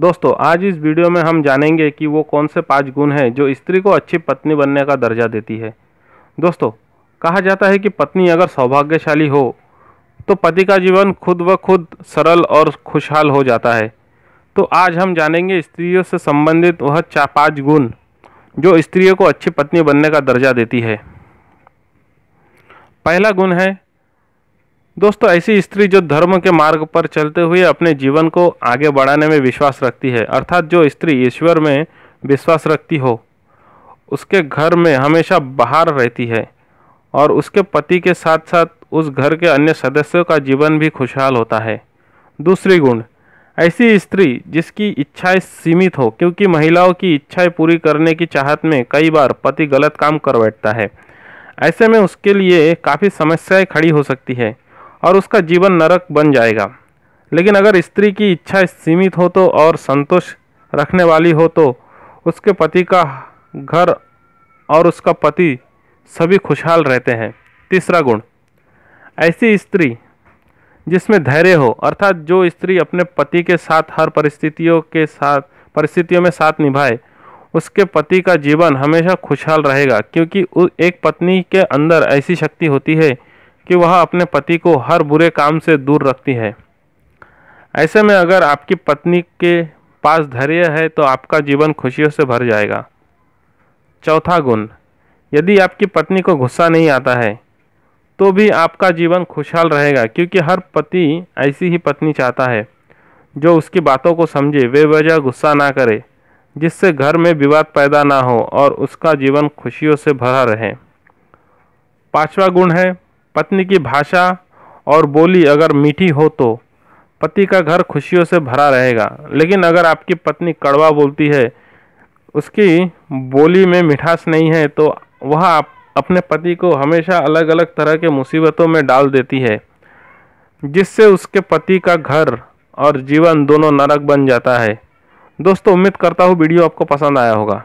दोस्तों आज इस वीडियो में हम जानेंगे कि वो कौन से पांच गुण हैं जो स्त्री को अच्छी पत्नी बनने का दर्जा देती है दोस्तों कहा जाता है कि पत्नी अगर सौभाग्यशाली हो तो पति का जीवन खुद ब खुद सरल और खुशहाल हो जाता है तो आज हम जानेंगे स्त्रियों से संबंधित वह चा पाँच गुण जो स्त्रियों को अच्छी पत्नी बनने का दर्जा देती है पहला गुण है दोस्तों ऐसी स्त्री जो धर्म के मार्ग पर चलते हुए अपने जीवन को आगे बढ़ाने में विश्वास रखती है अर्थात जो स्त्री ईश्वर में विश्वास रखती हो उसके घर में हमेशा बाहर रहती है और उसके पति के साथ साथ उस घर के अन्य सदस्यों का जीवन भी खुशहाल होता है दूसरी गुण ऐसी स्त्री जिसकी इच्छाएं सीमित हो क्योंकि महिलाओं की इच्छाएं पूरी करने की चाहत में कई बार पति गलत काम कर बैठता है ऐसे में उसके लिए काफ़ी समस्याएं खड़ी हो सकती है और उसका जीवन नरक बन जाएगा लेकिन अगर स्त्री की इच्छा सीमित हो तो और संतोष रखने वाली हो तो उसके पति का घर और उसका पति सभी खुशहाल रहते हैं तीसरा गुण ऐसी स्त्री जिसमें धैर्य हो अर्थात जो स्त्री अपने पति के साथ हर परिस्थितियों के साथ परिस्थितियों में साथ निभाए उसके पति का जीवन हमेशा खुशहाल रहेगा क्योंकि एक पत्नी के अंदर ऐसी शक्ति होती है कि वह अपने पति को हर बुरे काम से दूर रखती है ऐसे में अगर आपकी पत्नी के पास धैर्य है तो आपका जीवन खुशियों से भर जाएगा चौथा गुण यदि आपकी पत्नी को गुस्सा नहीं आता है तो भी आपका जीवन खुशहाल रहेगा क्योंकि हर पति ऐसी ही पत्नी चाहता है जो उसकी बातों को समझे वे वजह गुस्सा ना करे जिससे घर में विवाद पैदा ना हो और उसका जीवन खुशियों से भरा रहे पांचवा गुण है पत्नी की भाषा और बोली अगर मीठी हो तो पति का घर खुशियों से भरा रहेगा लेकिन अगर आपकी पत्नी कड़वा बोलती है उसकी बोली में मिठास नहीं है तो वह आप अपने पति को हमेशा अलग अलग तरह के मुसीबतों में डाल देती है जिससे उसके पति का घर और जीवन दोनों नरक बन जाता है दोस्तों उम्मीद करता हूँ वीडियो आपको पसंद आया होगा